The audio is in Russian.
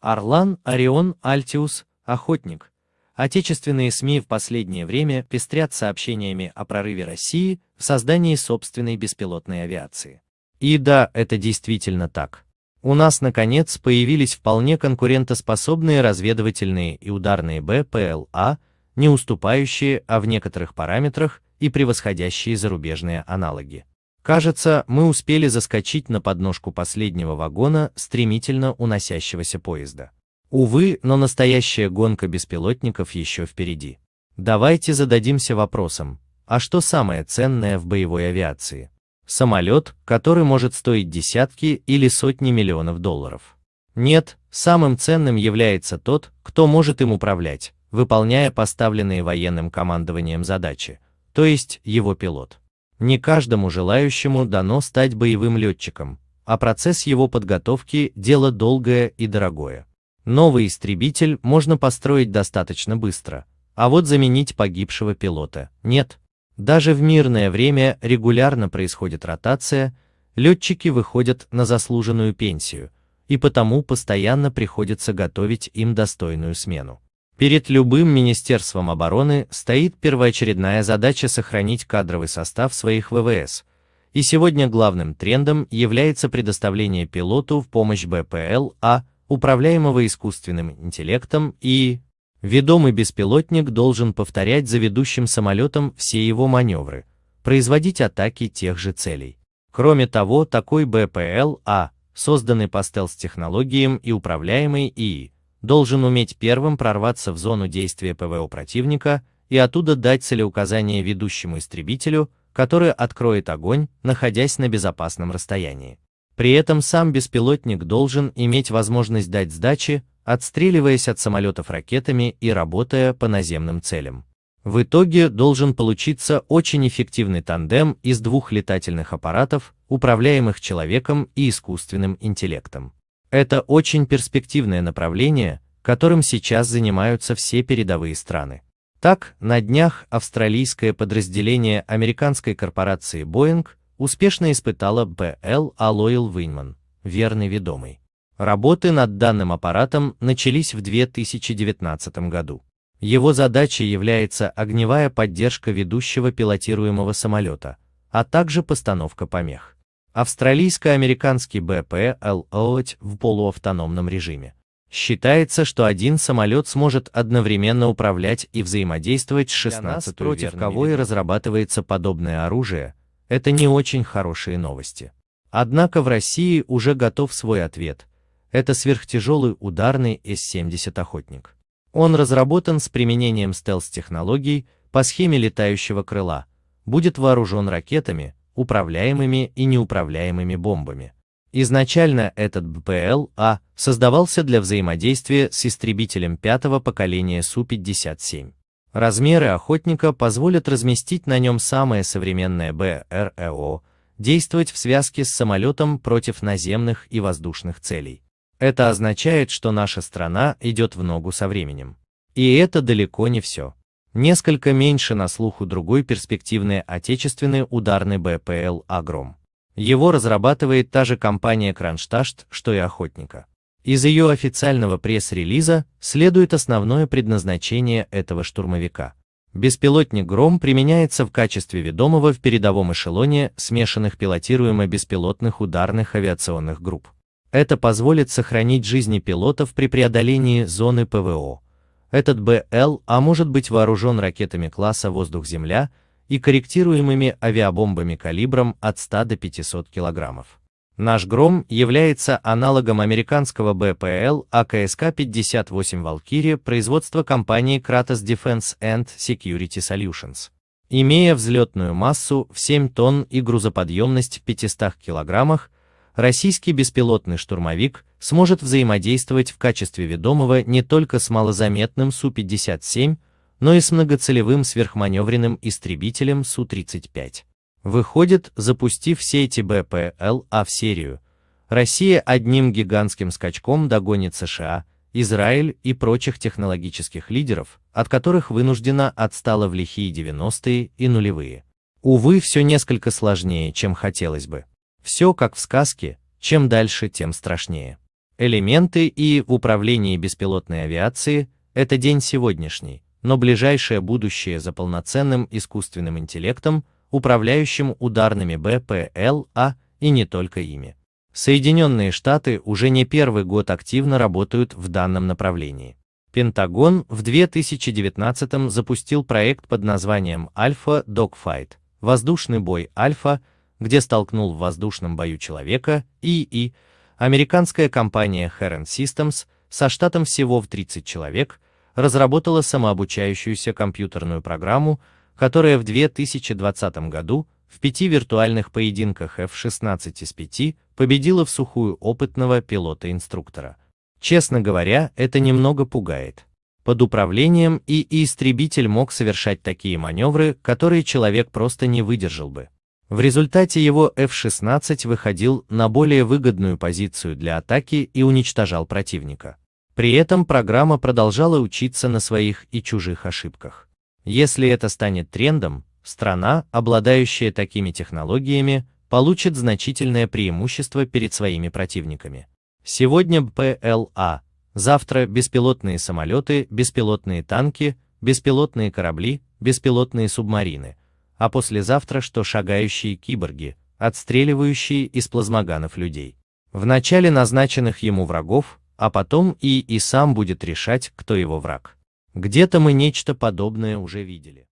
Орлан, Орион, Альтиус, Охотник. Отечественные СМИ в последнее время пестрят сообщениями о прорыве России в создании собственной беспилотной авиации. И да, это действительно так. У нас, наконец, появились вполне конкурентоспособные разведывательные и ударные БПЛА, не уступающие, а в некоторых параметрах и превосходящие зарубежные аналоги. Кажется, мы успели заскочить на подножку последнего вагона стремительно уносящегося поезда. Увы, но настоящая гонка беспилотников еще впереди. Давайте зададимся вопросом, а что самое ценное в боевой авиации? Самолет, который может стоить десятки или сотни миллионов долларов. Нет, самым ценным является тот, кто может им управлять, выполняя поставленные военным командованием задачи, то есть его пилот. Не каждому желающему дано стать боевым летчиком, а процесс его подготовки – дело долгое и дорогое. Новый истребитель можно построить достаточно быстро, а вот заменить погибшего пилота – нет. Даже в мирное время регулярно происходит ротация, летчики выходят на заслуженную пенсию, и потому постоянно приходится готовить им достойную смену. Перед любым Министерством обороны стоит первоочередная задача сохранить кадровый состав своих ВВС, и сегодня главным трендом является предоставление пилоту в помощь БПЛА, управляемого искусственным интеллектом и... Ведомый беспилотник должен повторять за ведущим самолетом все его маневры, производить атаки тех же целей. Кроме того, такой БПЛА, созданный по стелс-технологиям и управляемый ИИ, должен уметь первым прорваться в зону действия ПВО противника и оттуда дать целеуказание ведущему истребителю, который откроет огонь, находясь на безопасном расстоянии. При этом сам беспилотник должен иметь возможность дать сдачи, отстреливаясь от самолетов ракетами и работая по наземным целям. В итоге должен получиться очень эффективный тандем из двух летательных аппаратов, управляемых человеком и искусственным интеллектом. Это очень перспективное направление, которым сейчас занимаются все передовые страны. Так, на днях австралийское подразделение американской корпорации Boeing успешно испытало BL Alloyal Wingman, верный ведомый. Работы над данным аппаратом начались в 2019 году. Его задачей является огневая поддержка ведущего пилотируемого самолета, а также постановка помех. Австралийско-американский БПЛ в полуавтономном режиме. Считается, что один самолет сможет одновременно управлять и взаимодействовать с 16 против кого и разрабатывается подобное оружие, это не очень хорошие новости. Однако в России уже готов свой ответ. Это сверхтяжелый ударный С-70 «Охотник». Он разработан с применением стелс-технологий по схеме летающего крыла, будет вооружен ракетами, управляемыми и неуправляемыми бомбами. Изначально этот БПЛА создавался для взаимодействия с истребителем пятого поколения Су-57. Размеры охотника позволят разместить на нем самое современное БРЭО, действовать в связке с самолетом против наземных и воздушных целей. Это означает, что наша страна идет в ногу со временем. И это далеко не все. Несколько меньше на слуху другой перспективный отечественный ударный БПЛ «Агром». Его разрабатывает та же компания «Кронштадт», что и «Охотника». Из ее официального пресс-релиза следует основное предназначение этого штурмовика. Беспилотник «Гром» применяется в качестве ведомого в передовом эшелоне смешанных пилотируемо-беспилотных ударных авиационных групп. Это позволит сохранить жизни пилотов при преодолении зоны ПВО, этот БЛ а может быть вооружен ракетами класса воздух-земля и корректируемыми авиабомбами калибром от 100 до 500 килограммов. Наш «Гром» является аналогом американского БПЛ АКСК-58 «Валкирия» производства компании Kratos Defense and Security Solutions. Имея взлетную массу в 7 тонн и грузоподъемность в 500 килограммах, российский беспилотный штурмовик сможет взаимодействовать в качестве ведомого не только с малозаметным Су-57, но и с многоцелевым сверхманевренным истребителем Су-35. Выходит, запустив все эти БПЛА в серию, Россия одним гигантским скачком догонит США, Израиль и прочих технологических лидеров, от которых вынуждена отстала в лихие 90-е и нулевые. Увы, все несколько сложнее, чем хотелось бы. Все как в сказке, чем дальше, тем страшнее. Элементы и управление беспилотной авиации – это день сегодняшний, но ближайшее будущее за полноценным искусственным интеллектом, управляющим ударными БПЛА и не только ими. Соединенные Штаты уже не первый год активно работают в данном направлении. Пентагон в 2019 запустил проект под названием «Альфа Dogfight – воздушный бой Альфа, где столкнул в воздушном бою человека, ИИ, американская компания Heron Systems со штатом всего в 30 человек разработала самообучающуюся компьютерную программу, которая в 2020 году в пяти виртуальных поединках F-16 из 5 победила в сухую опытного пилота-инструктора. Честно говоря, это немного пугает. Под управлением и истребитель мог совершать такие маневры, которые человек просто не выдержал бы. В результате его F-16 выходил на более выгодную позицию для атаки и уничтожал противника. При этом программа продолжала учиться на своих и чужих ошибках. Если это станет трендом, страна, обладающая такими технологиями, получит значительное преимущество перед своими противниками. Сегодня БПЛА, завтра беспилотные самолеты, беспилотные танки, беспилотные корабли, беспилотные субмарины а послезавтра что шагающие киборги, отстреливающие из плазмоганов людей. Вначале назначенных ему врагов, а потом и и сам будет решать, кто его враг. Где-то мы нечто подобное уже видели.